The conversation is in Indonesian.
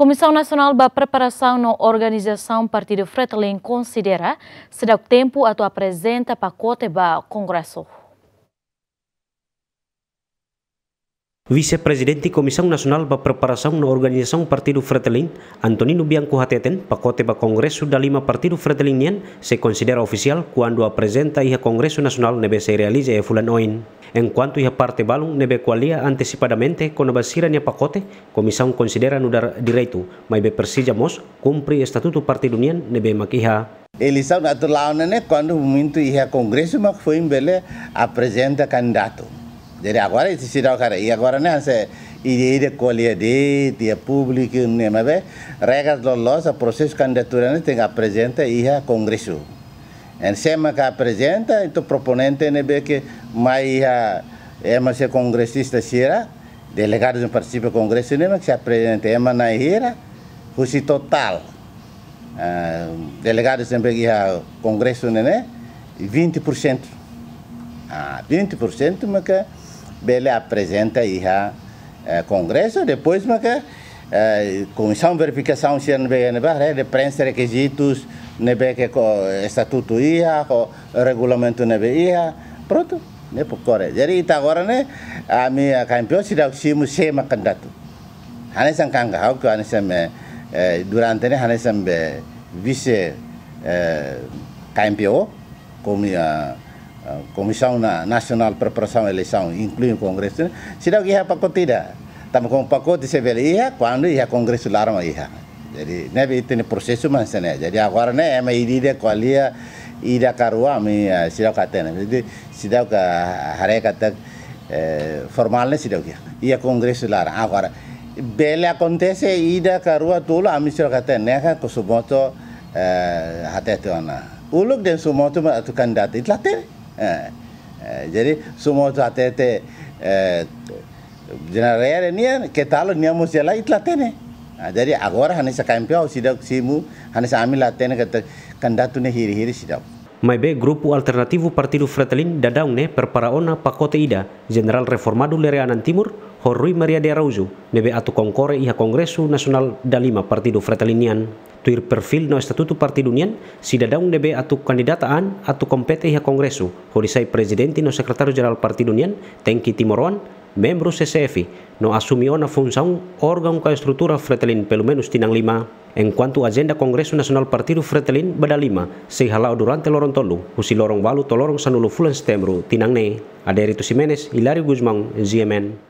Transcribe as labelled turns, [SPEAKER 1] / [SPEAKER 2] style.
[SPEAKER 1] Comissão Nacional para Preparação na Organização Partido Fretilin considera se dá tempo a apresenta pacote para o Congresso. Vice-presidente Comissão Nacional para Preparação na Organização Partido Fretilin, Antonino Bianco Hateten, pacote para Congresso da Lima Partido Fretilinian, se considera oficial quando apresenta o Congresso Nacional nebe se realiza e fulanoin. oin. En cuanto a parte nebe cualia anticipadamente con abasira niya pakote, comisión considera nudar direito, may bepersija mos, cumpri estatuto unión nebe makiha
[SPEAKER 2] eleição natural né quando o momento ia congresso mas foi em Belém apresenta candidato desde agora esse será o cara e agora né se ideia de colher de dia público né mas regras da loja processo candidatura né tem apresenta ia congresso Ensema que apresenta, então proponente nebe que mais ema se congressista sira, delegados participa do congresso nema que se apresenta ema na hira, fosse total. Uh, delegados sempre que congresso né, 20%. Ah, 20% mas que bele apresenta aí congresso, depois mas comissão de verificação se não vem, de prensa requisitos, nebeke ko statutu iya, ko regulamentu nebe iya, proto ne pokore jadi ita gorane ami kampio sidak simu sema kandatu hane sang kangga hau ko hane sambe e, durante ne hane sambe vice e, kampio komi komisau na nasional preparação eleição inklui o si sidak iha pako tidak tamu kong pako disebel iha kwandu iha kongresu larma iha jadi ne itu itene prosesu man sana Jadi agora ne ema idide kualia ida karua mi eh, sidau katena. Jadi sidau ka hare kata eh, formalnya sidau kia. Ia kongres lara agora. Bele akontese ida karua tula ami sidau katena ne ka kusumoto eh, hatete ona. Uluk den sumoto ma tu itu itlate. Jadi sumoto hatete generare nia ketalo nia musiala itlatene jadi agora hanisa campeão sidak simu hanisa amila tena kata candidato ne hiri hiri sidak
[SPEAKER 1] grupu alternatifu Partidu Partido dadaung ne perparaona pakote ida Jenderal Reformado Lereanan Timur Horui Maria de Araujo nebe atu kongkore iha Kongresu Nasional dalima Partidu Fratellinian tuir perfil no estatuto partidunian si dadaung nebe atu kandidataan atu kompete iha Kongresu horisai presidenti no sekretario general partidunian Tengki Timoroan membros SCF no asumió na función órgão ca estrutura Fretelin pelo menos tinang lima, enquanto agenda Congresso Nacional Partido Fretelin bada lima, se halau durante lorong tolu, husi lorong walu to lorong sanulu fulan setembro tinang ne. Aderito Simenes, Hilario Guzmán, GMN.